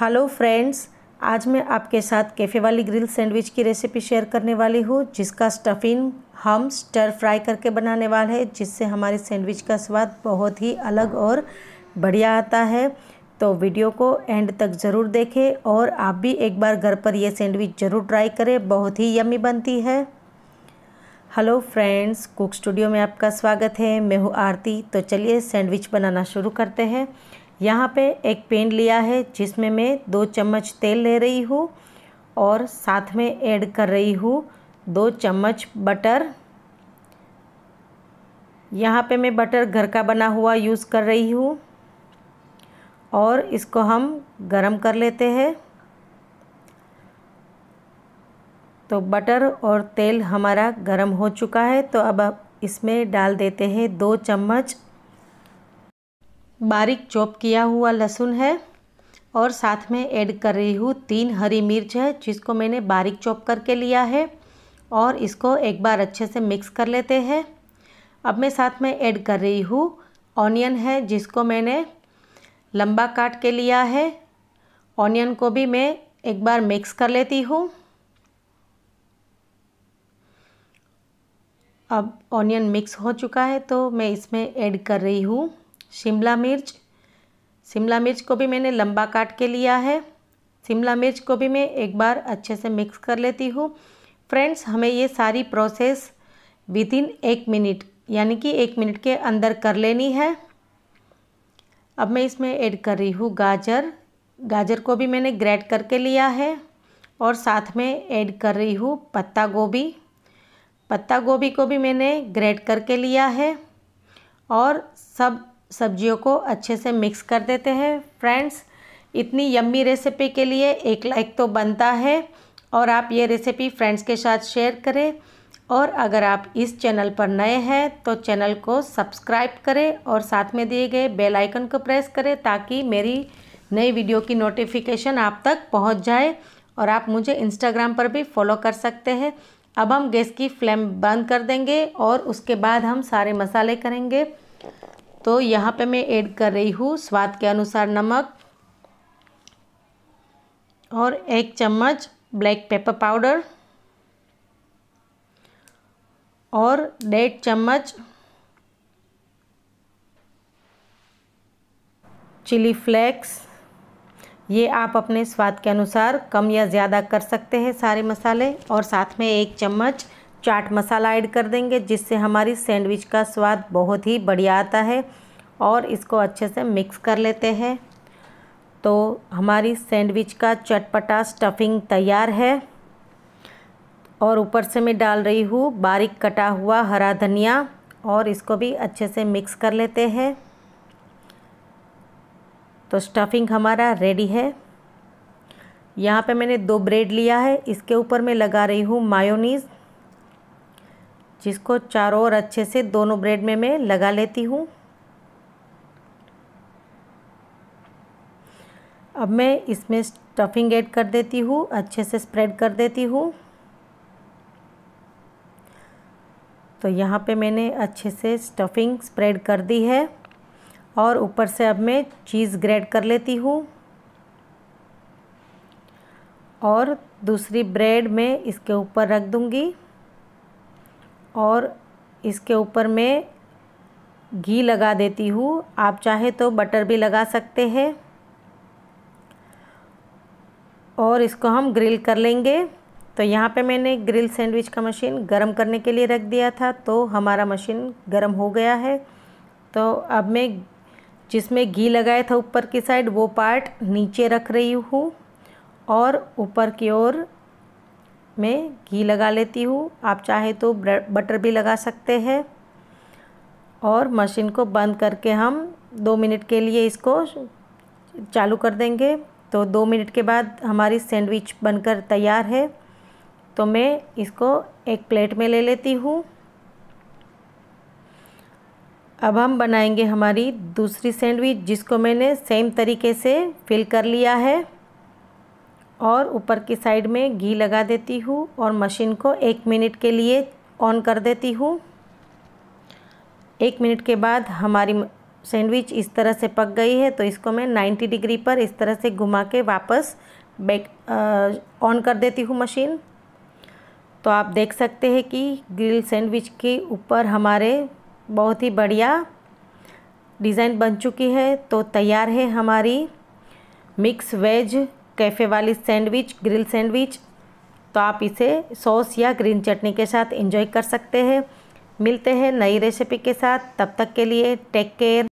hello friends आज मैं आपके साथ कैफ़े वाली ग्रिल सैंडविच की रेसिपी शेयर करने वाली हूँ जिसका स्टफिंग हम स्टर फ्राई करके बनाने वाले हैं जिससे हमारे सैंडविच का स्वाद बहुत ही अलग और बढ़िया आता है तो वीडियो को एंड तक ज़रूर देखें और आप भी एक बार घर पर यह सैंडविच ज़रूर ट्राई करें बहुत ही यमी बनती है हेलो फ्रेंड्स कुक स्टूडियो में आपका स्वागत है मैं हूँ आरती तो चलिए सैंडविच बनाना शुरू करते हैं यहाँ पे एक पेन लिया है जिसमें मैं दो चम्मच तेल ले रही हूँ और साथ में ऐड कर रही हूँ दो चम्मच बटर यहाँ पे मैं बटर घर का बना हुआ यूज़ कर रही हूँ और इसको हम गरम कर लेते हैं तो बटर और तेल हमारा गरम हो चुका है तो अब इसमें डाल देते हैं दो चम्मच बारीक चॉप किया हुआ लहसुन है और साथ में ऐड कर रही हूँ तीन हरी मिर्च है जिसको मैंने बारीक चॉप करके लिया है और इसको एक बार अच्छे से मिक्स कर लेते हैं अब मैं साथ में ऐड कर रही हूँ ऑनियन है जिसको मैंने लंबा काट के लिया है ऑनियन को भी मैं एक बार मिक्स कर लेती हूँ अब ऑनियन मिक्स हो चुका है तो मैं इसमें ऐड कर रही हूँ शिमला मिर्च शिमला मिर्च को भी मैंने लंबा काट के लिया है शिमला मिर्च को भी मैं एक बार अच्छे से मिक्स कर लेती हूँ फ्रेंड्स हमें ये सारी प्रोसेस विद इन एक मिनट यानी कि एक मिनट के अंदर कर लेनी है अब मैं इसमें ऐड कर रही हूँ गाजर गाजर को भी मैंने ग्रेट करके लिया है और साथ में ऐड कर रही हूँ पत्ता गोभी पत्ता गोभी को भी मैंने ग्रेट करके लिया है और सब सब्जियों को अच्छे से मिक्स कर देते हैं फ्रेंड्स इतनी यम्मी रेसिपी के लिए एक लाइक तो बनता है और आप ये रेसिपी फ्रेंड्स के साथ शेयर करें और अगर आप इस चैनल पर नए हैं तो चैनल को सब्सक्राइब करें और साथ में दिए गए बेल आइकन को प्रेस करें ताकि मेरी नई वीडियो की नोटिफिकेशन आप तक पहुंच जाए और आप मुझे इंस्टाग्राम पर भी फॉलो कर सकते हैं अब हम गैस की फ्लेम बंद कर देंगे और उसके बाद हम सारे मसाले करेंगे तो यहाँ पे मैं ऐड कर रही हूँ स्वाद के अनुसार नमक और एक चम्मच ब्लैक पेपर पाउडर और डेढ़ चम्मच चिली फ्लेक्स ये आप अपने स्वाद के अनुसार कम या ज़्यादा कर सकते हैं सारे मसाले और साथ में एक चम्मच चाट मसाला ऐड कर देंगे जिससे हमारी सैंडविच का स्वाद बहुत ही बढ़िया आता है और इसको अच्छे से मिक्स कर लेते हैं तो हमारी सैंडविच का चटपटा स्टफिंग तैयार है और ऊपर से मैं डाल रही हूँ बारीक कटा हुआ हरा धनिया और इसको भी अच्छे से मिक्स कर लेते हैं तो स्टफिंग हमारा रेडी है यहाँ पे मैंने दो ब्रेड लिया है इसके ऊपर मैं लगा रही हूँ मायोनीज़ जिसको चारों ओर अच्छे से दोनों ब्रेड में मैं लगा लेती हूँ अब मैं इसमें स्टफिंग ऐड कर देती हूँ अच्छे से स्प्रेड कर देती हूँ तो यहाँ पे मैंने अच्छे से स्टफिंग स्प्रेड कर दी है और ऊपर से अब मैं चीज़ ग्रेड कर लेती हूँ और दूसरी ब्रेड में इसके ऊपर रख दूँगी और इसके ऊपर मैं घी लगा देती हूँ आप चाहे तो बटर भी लगा सकते हैं और इसको हम ग्रिल कर लेंगे तो यहाँ पे मैंने ग्रिल सैंडविच का मशीन गरम करने के लिए रख दिया था तो हमारा मशीन गरम हो गया है तो अब मैं जिसमें घी लगाया था ऊपर की साइड वो पार्ट नीचे रख रही हूँ और ऊपर की ओर में घी लगा लेती हूँ आप चाहे तो बटर भी लगा सकते हैं और मशीन को बंद करके हम दो मिनट के लिए इसको चालू कर देंगे तो दो मिनट के बाद हमारी सैंडविच बनकर तैयार है तो मैं इसको एक प्लेट में ले लेती हूँ अब हम बनाएंगे हमारी दूसरी सैंडविच जिसको मैंने सेम तरीके से फिल कर लिया है और ऊपर की साइड में घी लगा देती हूँ और मशीन को एक मिनट के लिए ऑन कर देती हूँ एक मिनट के बाद हमारी सैंडविच इस तरह से पक गई है तो इसको मैं 90 डिग्री पर इस तरह से घुमा के वापस बैक ऑन कर देती हूँ मशीन तो आप देख सकते हैं कि ग्रिल सैंडविच के ऊपर हमारे बहुत ही बढ़िया डिज़ाइन बन चुकी है तो तैयार है हमारी मिक्स वेज कैफ़े वाली सैंडविच ग्रिल सैंडविच तो आप इसे सॉस या ग्रीन चटनी के साथ इंजॉय कर सकते हैं मिलते हैं नई रेसिपी के साथ तब तक के लिए टेक केयर